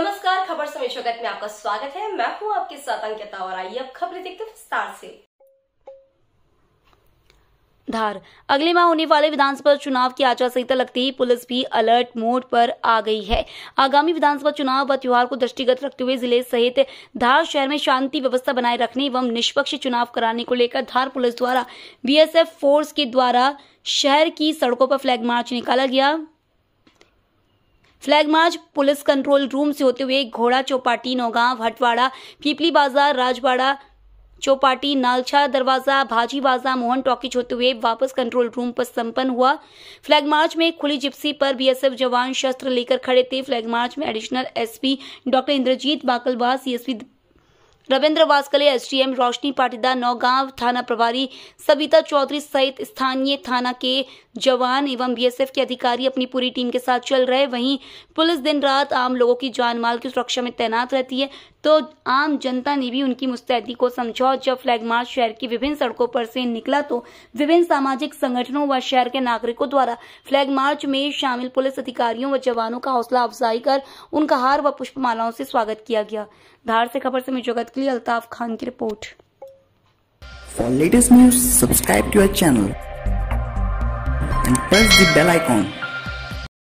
नमस्कार खबर समय स्वागत में आपका स्वागत है मैं हूँ आपके साथ अंकिता और आइए अब खबरें देखते विस्तार से धार अगले माह होने वाले विधानसभा चुनाव की आचार संहिता लगते ही पुलिस भी अलर्ट मोड पर आ गई है आगामी विधानसभा चुनाव व त्योहार को दृष्टिगत रखते हुए जिले सहित धार शहर में शांति व्यवस्था बनाए रखने एवं निष्पक्ष चुनाव कराने को लेकर धार पुलिस द्वारा बीएसएफ फोर्स के द्वारा शहर की सड़कों पर फ्लैग मार्च निकाला गया flag march police control room से होते हुए घोड़ा चौपाटी नौगांव हटवाड़ा पीपली बाजार राजवाड़ा चौपाटी नालछा दरवाजा भाजी बाजा मोहन टॉकीज होते हुए वापस कंट्रोल रूम पर संपन्न हुआ फ्लैग मार्च में खुली जिप्सी पर बीएसएफ जवान शस्त्र लेकर खड़े थे फ्लैग मार्च में additional SP doctor Indrajit Baklawa CSP Ravindra Waskale SDM Roshni Patidar Naugaon थाना प्रभारी सविता चौधरी सहित स्थानीय थाना के जवान एवं बीएसएफ के अधिकारी अपनी पूरी टीम के साथ चल रहे वहीं पुलिस दिन रात आम लोगों की जान माल की सुरक्षा में तैनात रहती है तो आम जनता ने भी उनकी मुस्तैदी को समझा और जब फ्लैग मार्च शहर की विभिन्न सड़कों पर से निकला तो विभिन्न सामाजिक संगठनों व शहर के नागरिकों द्वारा फ्लैग मार्च में शामिल पुलिस अधिकारियों व जवानों का हौसला अफजाई कर उनका हार व पुष्पमालाओं से स्वागत किया गया धार से खबर समय जगत के लिए अल्ताफ खान की report latest news subscribe to channel and press the bell icon